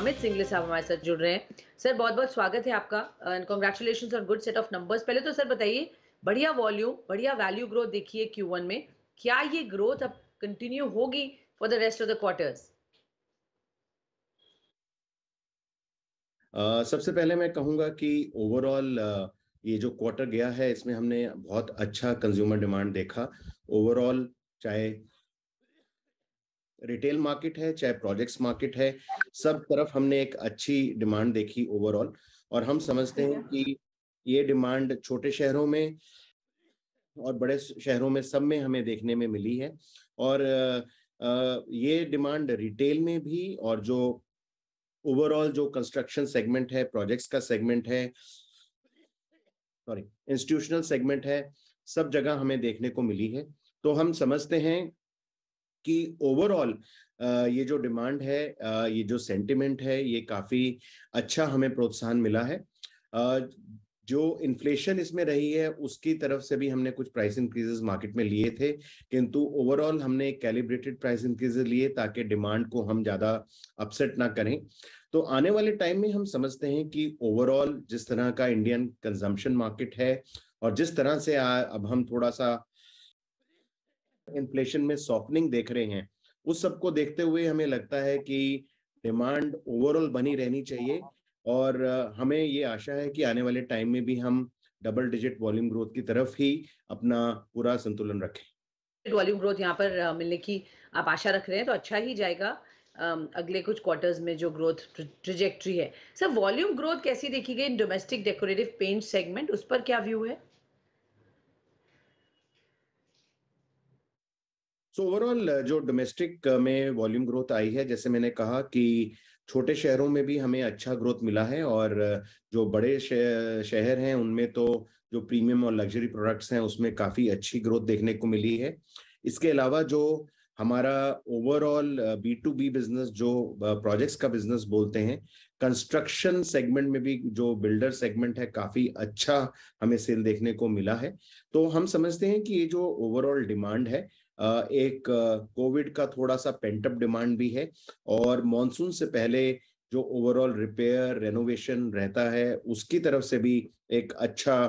अमित सिंगले साहब हमारे साथ जुड़ रहे हैं सर बहुत बहुत स्वागत है आपका and congratulation on good set of numbers पहले तो सर बताइए बढ़िया वॉल्यूम बढ़िया वैल्यू ग्रोथ देखिए क्यू में क्या ये ग्रोथ अब कंटिन्यू होगी for the rest of the quarters Uh, सबसे पहले मैं कहूंगा कि ओवरऑल uh, ये जो क्वार्टर गया है इसमें हमने बहुत अच्छा कंज्यूमर डिमांड देखा ओवरऑल चाहे रिटेल मार्केट है चाहे प्रोजेक्ट्स मार्केट है सब तरफ हमने एक अच्छी डिमांड देखी ओवरऑल और हम समझते हैं कि ये डिमांड छोटे शहरों में और बड़े शहरों में सब में हमें देखने में मिली है और ये डिमांड रिटेल में भी और जो ओवरऑल जो कंस्ट्रक्शन सेगमेंट है प्रोजेक्ट्स का सेगमेंट है सॉरी इंस्टीट्यूशनल सेगमेंट है सब जगह हमें देखने को मिली है तो हम समझते हैं कि ओवरऑल ये जो डिमांड है ये जो सेंटिमेंट है ये काफ़ी अच्छा हमें प्रोत्साहन मिला है जो इन्फ्लेशन इसमें रही है उसकी तरफ से भी हमने कुछ प्राइस इंक्रीजेस मार्केट में लिए थे किंतु ओवरऑल हमने कैलिब्रेटेड प्राइस इंक्रीजेस लिए ताकि डिमांड को हम ज़्यादा अपसेट ना करें तो आने वाले टाइम में हम समझते हैं कि ओवरऑल जिस तरह का इंडियन कंजम्पशन मार्केट है और जिस तरह से आ, अब हम थोड़ा सा इन्फ्लेशन में सॉफ्टनिंग देख रहे हैं उस सब को देखते हुए हमें लगता है कि डिमांड ओवरऑल बनी रहनी चाहिए और हमें ये आशा है कि आने वाले टाइम में भी हम डबल डिजिट वॉल्यूम ग्रोथ की तरफ ही अपना पूरा संतुलन रखें वॉल्यूम ग्रोथ यहाँ पर मिलने की आप आशा रख रहे हैं तो अच्छा ही जाएगा अगले कुछ क्वार्टर्स में जो ग्रोथ ट्रिजेक्ट्री है सर वॉल्यूम ग्रोथ कैसी देखी गई in domestic decorative paint segment उस पर क्या व्यू है सो ओवरऑल uh, जो डोमेस्टिक uh, में वॉल्यूम ग्रोथ आई है जैसे मैंने कहा कि छोटे शहरों में भी हमें अच्छा ग्रोथ मिला है और uh, जो बड़े शहर हैं उनमें तो जो प्रीमियम और लग्जरी प्रोडक्ट्स हैं उसमें काफ़ी अच्छी ग्रोथ देखने को मिली है इसके अलावा जो हमारा overall B to B business जो प्रोजेक्ट्स का बिजनेस बोलते हैं कंस्ट्रक्शन सेगमेंट में भी जो बिल्डर सेगमेंट है काफी अच्छा हमें सेल देखने को मिला है तो हम समझते हैं कि ये जो ओवरऑल डिमांड है एक कोविड का थोड़ा सा पेंटअप डिमांड भी है और मॉनसून से पहले जो ओवरऑल रिपेयर रेनोवेशन रहता है उसकी तरफ से भी एक अच्छा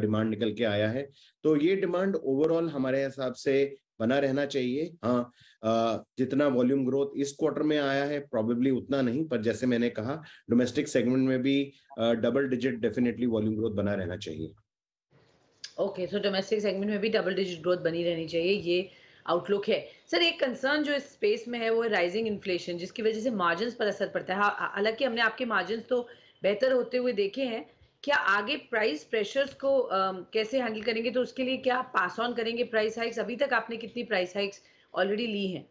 डिमांड निकल के आया है तो ये डिमांड ओवरऑल हमारे हिसाब से बना रहना चाहिए हाँ जितना वॉल्यूम ग्रोथ इस क्वार्टर में आया है प्रॉबेबली उतना नहीं पर जैसे मैंने कहा डोमेस्टिक सेगमेंट में भी double digit definitely volume growth बना रहना चाहिए ओके सो डोमेस्टिक सेगमेंट में भी डबल डिजिट ग्रोथ बनी रहनी चाहिए ये आउटलुक है सर एक कंसर्न जो इस स्पेस में है वो है राइजिंग इन्फ्लेशन जिसकी वजह से मार्जिन पर असर पड़ता है हाँ, हालांकि हमने आपके मार्जिन तो बेहतर होते हुए देखे हैं क्या आगे प्राइस प्रेशर्स को आ, कैसे हैंडल करेंगे तो उसके लिए क्या पास ऑन करेंगे प्राइस हाइक्स अभी तक आपने कितनी प्राइस हाइक्स ऑलरेडी ली हैं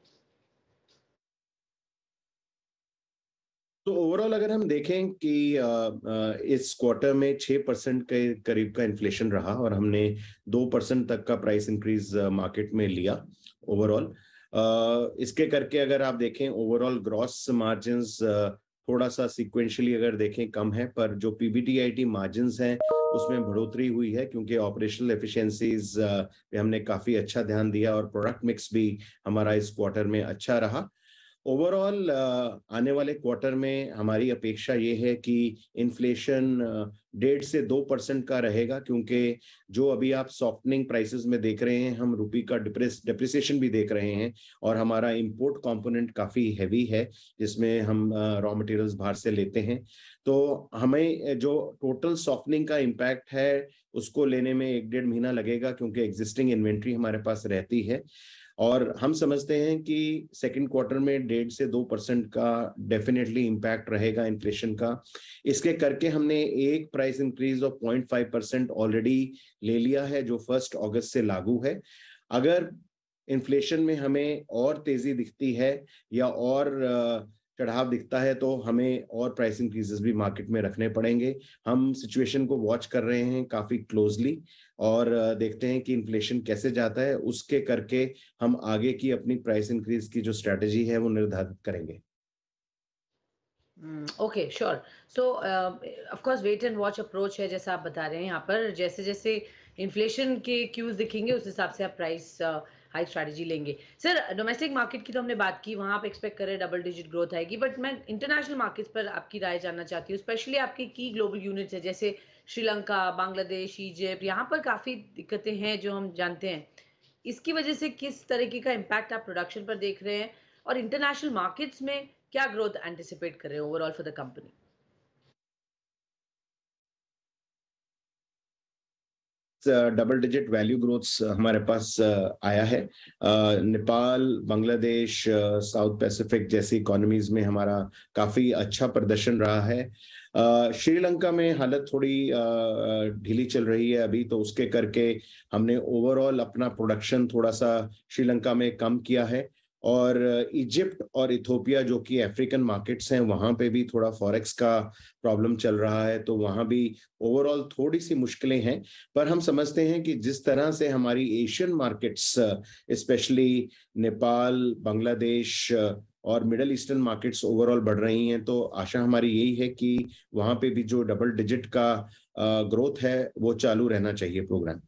तो ओवरऑल अगर हम देखें कि इस क्वार्टर में छह परसेंट के करीब का इन्फ्लेशन रहा और हमने दो परसेंट तक का प्राइस इंक्रीज मार्केट में लिया ओवरऑल इसके करके अगर आप देखें ओवरऑल ग्रॉस मार्जिन थोड़ा सा सिक्वेंशली अगर देखें कम है पर जो पीबीटीआईटी मार्जिन हैं उसमें बढ़ोतरी हुई है क्योंकि ऑपरेशनल एफिशिएंसीज पे हमने काफी अच्छा ध्यान दिया और प्रोडक्ट मिक्स भी हमारा इस क्वार्टर में अच्छा रहा ओवरऑल uh, आने वाले क्वार्टर में हमारी अपेक्षा ये है कि इन्फ्लेशन uh, डेढ़ से दो परसेंट का रहेगा क्योंकि जो अभी आप सॉफ्टनिंग प्राइसेस में देख रहे हैं हम रुपी का डिप्रेस डिप्रिसिएशन भी देख रहे हैं और हमारा इंपोर्ट कंपोनेंट काफ़ी हैवी है जिसमें हम रॉ uh, मटेरियल्स बाहर से लेते हैं तो हमें जो टोटल सॉफ्टनिंग का इम्पैक्ट है उसको लेने में एक डेढ़ महीना लगेगा क्योंकि एग्जिस्टिंग इन्वेंट्री हमारे पास रहती है और हम समझते हैं कि सेकंड क्वार्टर में डेढ़ से दो परसेंट का डेफिनेटली इम्पैक्ट रहेगा इन्फ्लेशन का इसके करके हमने एक price increase of point five percent already ले लिया है जो फर्स्ट अगस्त से लागू है अगर इन्फ्लेशन में हमें और तेजी दिखती है या और चढ़ाव दिखता है तो हमें और प्राइस इंक्रीजेस भी मार्केट में रखने पड़ेंगे हम सिचुएशन को वॉच कर रहे हैं काफी क्लोजली और देखते हैं कि इन्फ्लेशन कैसे जाता है उसके करके हम आगे की अपनी प्राइस इंक्रीज की जो स्ट्रेटेजी है वो निर्धारित करेंगे okay sure so of course wait and watch approach है जैसा आप बता रहे हैं यहाँ पर जैसे जैसे इन्फ्लेशन के क्यूज दिखेंगे उस हिसाब से आप प्राइस uh, हाई स्ट्रैटेजी लेंगे सर डोमेस्टिक मार्केट की तो हमने बात की वहाँ आप एक्सपेक्ट करें डबल डिजिट ग्रोथ आएगी बट मैं इंटरनेशनल मार्केट्स पर आपकी राय जानना चाहती हूँ स्पेशली आपके की ग्लोबल यूनिट्स है जैसे श्रीलंका बांग्लादेश इजिप्ट यहाँ पर काफ़ी दिक्कतें हैं जो हम जानते हैं इसकी वजह से किस तरीके का इम्पैक्ट आप प्रोडक्शन पर देख रहे हैं और इंटरनेशनल मार्केट्स में क्या ग्रोथ एंटिसिपेट कर रहे हैं overall for the company double digit value growths हमारे पास uh, आया है uh, Nepal Bangladesh uh, South Pacific जैसी इकोनॉमीज में हमारा काफी अच्छा प्रदर्शन रहा है श्रीलंका में हालत थोड़ी ढीली चल रही है अभी तो उसके करके हमने ओवरऑल अपना प्रोडक्शन थोड़ा सा श्रीलंका में कम किया है और इजिप्ट और इथोपिया जो कि अफ्रीकन मार्केट्स हैं वहाँ पे भी थोड़ा फॉरेक्स का प्रॉब्लम चल रहा है तो वहाँ भी ओवरऑल थोड़ी सी मुश्किलें हैं पर हम समझते हैं कि जिस तरह से हमारी Asian markets specially Nepal Bangladesh और मिडल ईस्टर्न मार्केट्स ओवरऑल बढ़ रही हैं तो आशा हमारी यही है कि वहाँ पे भी जो डबल डिजिट का ग्रोथ है वो चालू रहना चाहिए प्रोग्राम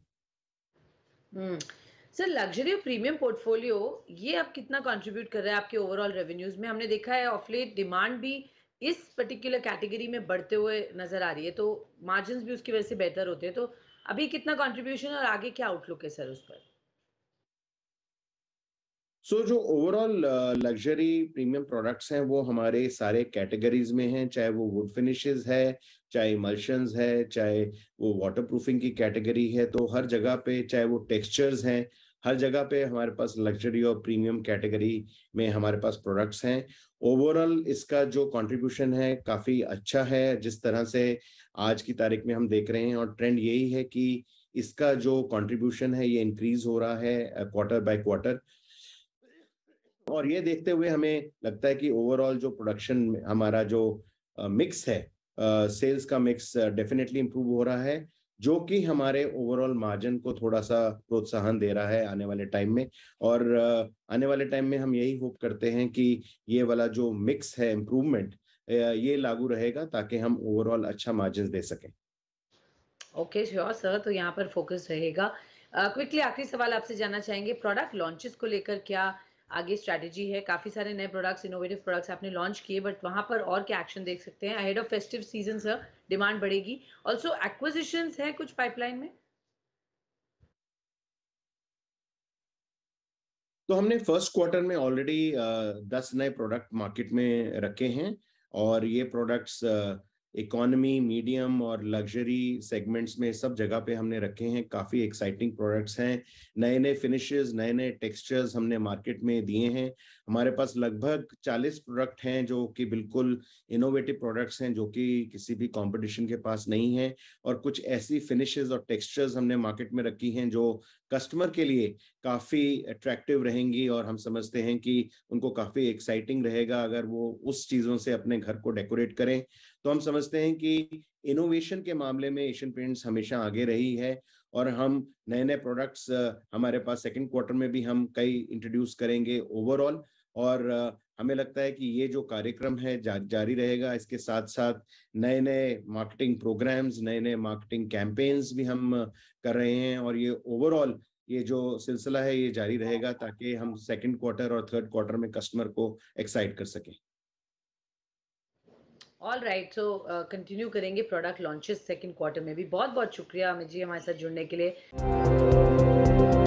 सर लग्जरी और प्रीमियम पोर्टफोलियो ये आप कितना कंट्रीब्यूट कर रहे हैं आपके ओवरऑल रेवेन्यूज में हमने देखा है ऑफलेट डिमांड भी इस पर्टिकुलर कैटेगरी में बढ़ते हुए नजर आ रही है तो मार्जिन भी उसकी वजह से बेहतर होते हैं तो अभी कितना कॉन्ट्रीब्यूशन और आगे क्या आउटलुक है सर उस पर सो so, जो ओवरऑल लग्जरी प्रीमियम प्रोडक्ट्स हैं वो हमारे सारे कैटेगरीज में हैं चाहे वो वुड फिनिशेस है चाहे मल्शंस है चाहे वो वाटर प्रूफिंग की कैटेगरी है तो हर जगह पे चाहे वो टेक्सचर्स हैं हर जगह पे हमारे पास लग्जरी और प्रीमियम कैटेगरी में हमारे पास प्रोडक्ट्स हैं ओवरऑल इसका जो कंट्रीब्यूशन है काफ़ी अच्छा है जिस तरह से आज की तारीख में हम देख रहे हैं और ट्रेंड यही है कि इसका जो कंट्रीब्यूशन है ये इंक्रीज हो रहा है क्वार्टर बाय क्वार्टर और ये देखते हुए हमें लगता है कि ओवरऑल जो प्रोडक्शन हमारा जो मिक्स uh, है सेल्स uh, का मिक्स डेफिनेटली इंप्रूव हो रहा है जो कि हमारे ओवरऑल मार्जिन को थोड़ा सा प्रोत्साहन दे रहा है आने वाले टाइम में और uh, आने वाले टाइम में हम यही होप करते हैं कि ये वाला जो मिक्स है इम्प्रूवमेंट ये लागू रहेगा ताकि हम ओवरऑल अच्छा मार्जिन दे सकें ओके श्योर सर तो यहाँ पर फोकस रहेगा क्विकली uh, आखिरी सवाल आपसे जानना चाहेंगे प्रोडक्ट लॉन्चेस को लेकर क्या आगे स्ट्रेटेजी है काफी सारे नए प्रोडक्ट्स इनोवेटिव प्रोडक्ट्स आपने लॉन्च किए बट वहां पर और क्या एक्शन देख सकते हैं ahead of festive season sir demand बढ़ेगी ऑल्सो एक्विजिशन है कुछ पाइपलाइन में तो हमने फर्स्ट क्वार्टर में ऑलरेडी दस नए प्रोडक्ट मार्केट में रखे हैं और ये प्रोडक्ट्स uh, इकोनॉमी मीडियम और लग्जरी सेगमेंट्स में सब जगह पे हमने रखे हैं काफ़ी एक्साइटिंग प्रोडक्ट्स हैं नए नए फिनिशेस नए नए टेक्सचर्स हमने मार्केट में दिए हैं हमारे पास लगभग 40 प्रोडक्ट हैं जो कि बिल्कुल इनोवेटिव प्रोडक्ट्स हैं जो कि किसी भी कंपटीशन के पास नहीं है और कुछ ऐसी फिनिशेस और टेक्सचर्स हमने मार्केट में रखी हैं जो कस्टमर के लिए काफ़ी अट्रैक्टिव रहेंगी और हम समझते हैं कि उनको काफ़ी एक्साइटिंग रहेगा अगर वो उस चीज़ों से अपने घर को डेकोरेट करें तो हम समझते हैं कि इनोवेशन के मामले में एशियन पेंट्स हमेशा आगे रही है और हम नए नए प्रोडक्ट्स हमारे पास सेकंड क्वार्टर में भी हम कई इंट्रोड्यूस करेंगे ओवरऑल और हमें लगता है कि ये जो कार्यक्रम है जा, जारी रहेगा इसके साथ साथ नए नए मार्केटिंग प्रोग्राम्स नए नए मार्केटिंग कैंपेन्स भी हम कर रहे हैं और ये ओवरऑल ये जो सिलसिला है ये जारी रहेगा ताकि हम सेकेंड क्वार्टर और थर्ड क्वार्टर में कस्टमर को एक्साइट कर सकें ऑल राइट सो कंटिन्यू करेंगे प्रोडक्ट लॉन्चेस सेकेंड क्वार्टर में भी बहुत बहुत शुक्रिया अमित जी हमारे साथ जुड़ने के लिए